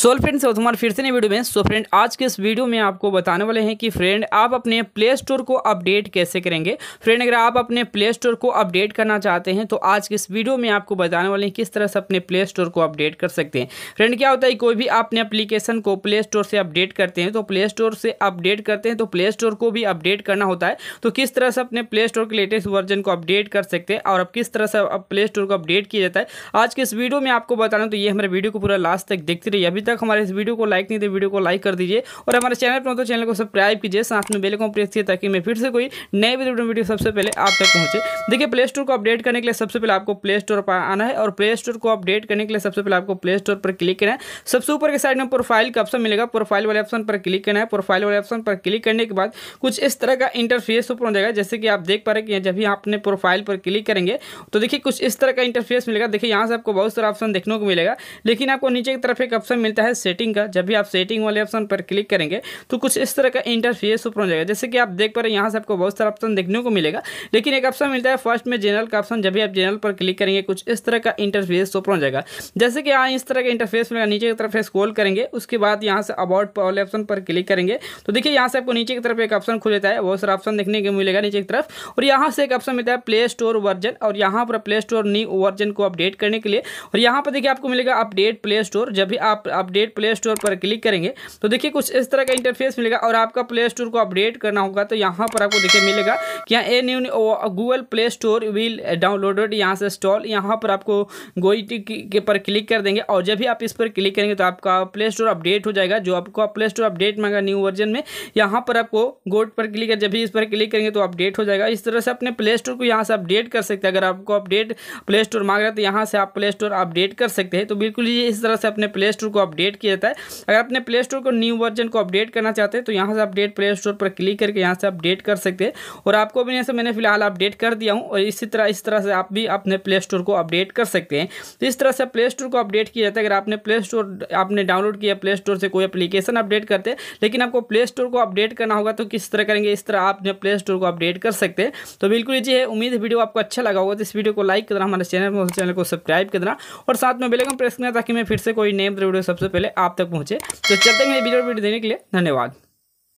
so friends तुम्हारे फिर से नए वीडियो में सो so फ्रेंड आज के इस वीडियो में आपको बताने वाले हैं कि फ्रेंड आप अपने प्ले स्टोर को अपडेट कैसे करेंगे फ्रेंड अगर आप अपने प्ले स्टोर को अपडेट करना चाहते हैं तो आज के इस वीडियो में आपको बताने वाले हैं किस तरह से अपने प्ले स्टोर को अपडेट कर सकते हैं फ्रेंड क्या होता है कोई भी आपने अप्लीकेशन को प्ले स्टोर से अपडेट करते हैं तो प्ले स्टोर से अपडेट करते हैं तो प्ले स्टोर को भी अपडेट करना होता है तो किस तरह से अपने प्ले स्टोर के लेटेस्ट वर्जन को अपडेट कर सकते हैं और अब किस तरह से प्ले स्टोर को अपडेट किया जाता है आज के इस वीडियो में आपको बताना तो ये हमारे वीडियो को पूरा लास्ट तक देखते रहिए अभी अभी तक हमारे इस वीडियो को लाइक नहीं दे वीडियो को लाइक कर दीजिए और हमारे चैनल पर तो चैनल को सब्सक्राइब कीजिए साथ में बेल को प्रेस कीजिए ताकि मैं फिर से कोई नए वीडियो सबसे पहले आप तक पहुंचे देखिए प्ले स्टोर को अपडेट करने के लिए सबसे पहले आपको प्ले स्टोर पर आना है और प्ले स्टोर को अपडेट करने के लिए सबसे पहले आपको प्ले स्टोर पर क्लिक करना है सबसे ऊपर के साइड में प्रोफाइल का ऑप्शन मिलेगा प्रोफाइल वाले ऑप्शन पर क्लिक करना है प्रोफाइल वाले ऑप्शन पर क्लिक करने के बाद कुछ इस तरह का इंटरफेस ऊपर हो जाएगा जैसे कि आप देख पा रहे कि जब भी आपने प्रोफाइल पर क्लिक करेंगे तो देखिए कुछ इस तरह का इंटरफेस मिलेगा देखिए यहाँ से आपको बहुत सारा ऑप्शन देखने को मिलेगा लेकिन आपको नीचे की तरफ एक ऑप्शन मिलता है सेटिंग का जब भी आप सेटिंग वाले ऑप्शन पर क्लिक करेंगे तो कुछ इस तरह का इंटरफेस ऊपर हो जाएगा जैसे कि आप देख पा रहे हैं यहाँ से आपको बहुत सारा ऑप्शन देखने को मिलेगा लेकिन एक ऑप्शन मिलता है फर्स्ट में जनरल का ऑप्शन जब भी आप जनरल पर क्लिक करेंगे कुछ इस तरह का इंटरफेस ऊपर हो जाएगा जैसे कि यहाँ इस तरह का इंटरफेस मिलेगा नीचे की तरफ स्कोल करेंगे उसके बाद यहाँ से अबाउट वाले ऑप्शन पर क्लिक करेंगे तो देखिए यहाँ से आपको नीचे की तरफ एक ऑप्शन खुल जाता है बहुत सारा ऑप्शन देखने को मिलेगा नीचे की तरफ और यहाँ से एक ऑप्शन मिलता है प्ले स्टोर वर्जन और यहाँ पर प्ले स्टोर न्यू वर्जन को अपडेट करने के लिए और यहाँ पर देखिए आपको मिलेगा अपडेट प्ले स्टोर जब भी आप अपडेट प्ले स्टोर पर क्लिक करेंगे तो देखिए कुछ इस तरह का इंटरफेस मिलेगा और आपका प्ले स्टोर को अपडेट करना होगा तो यहाँ पर आपको देखिए मिलेगा कि यहाँ a new Google play store will downloaded यहाँ से स्टॉल यहाँ पर आपको गोईटी के पर क्लिक कर देंगे और जब भी आप इस पर क्लिक करेंगे तो आपका प्ले स्टोर अपडेट हो जाएगा जो आपको प्ले स्टोर अपडेट मांगा न्यू वर्जन में यहाँ पर आपको गोट पर क्लिक कर जब भी इस पर क्लिक करेंगे तो अपडेट हो जाएगा इस तरह से अपने प्ले स्टोर को यहाँ से अपडेट कर सकते हैं अगर आपको अपडेट प्ले स्टोर मांग रहा है तो यहाँ से आप प्ले स्टोर अपडेट कर सकते हैं तो बिल्कुल इस तरह से अपने प्ले स्टोर को अपडेट किया जाता है अगर अपने प्ले स्टोर को न्यू वर्जन को अपडेट करना चाहते हैं तो यहाँ से अपडेट प्ले स्टोर पर क्लिक करके यहाँ से अपडेट कर सकते हैं और आपको भी यहाँ मैंने फिलहाल अपडेट कर दिया हूँ और इसी तरह इस तरह से आप भी अपने प्ले स्टोर को अपडेट कर सकते हैं तो इस तरह से प्ले स्टोर को अपडेट किया जाता है अगर आपने प्ले स्टोर आपने डाउनलोड किया प्ले स्टोर से कोई अपलीकेशन अपडेट करते हैं लेकिन आपको प्ले स्टोर को अपडेट करना होगा तो किस तरह करेंगे इस तरह आप अपने प्ले स्टोर को अपडेट कर सकते हैं तो बिल्कुल ये है उम्मीद वीडियो आपको अच्छा लगा होगा तो इस वीडियो को लाइक करना हमारे चैनल चैनल को सब्सक्राइब करना और साथ में बेलेकन प्रेस करना ताकि मैं फिर से कोई नेम वीडियो सबसे सबसे पहले आप तक पहुँचे तो चलते हैं वीडियो वीडियो देने के लिए धन्यवाद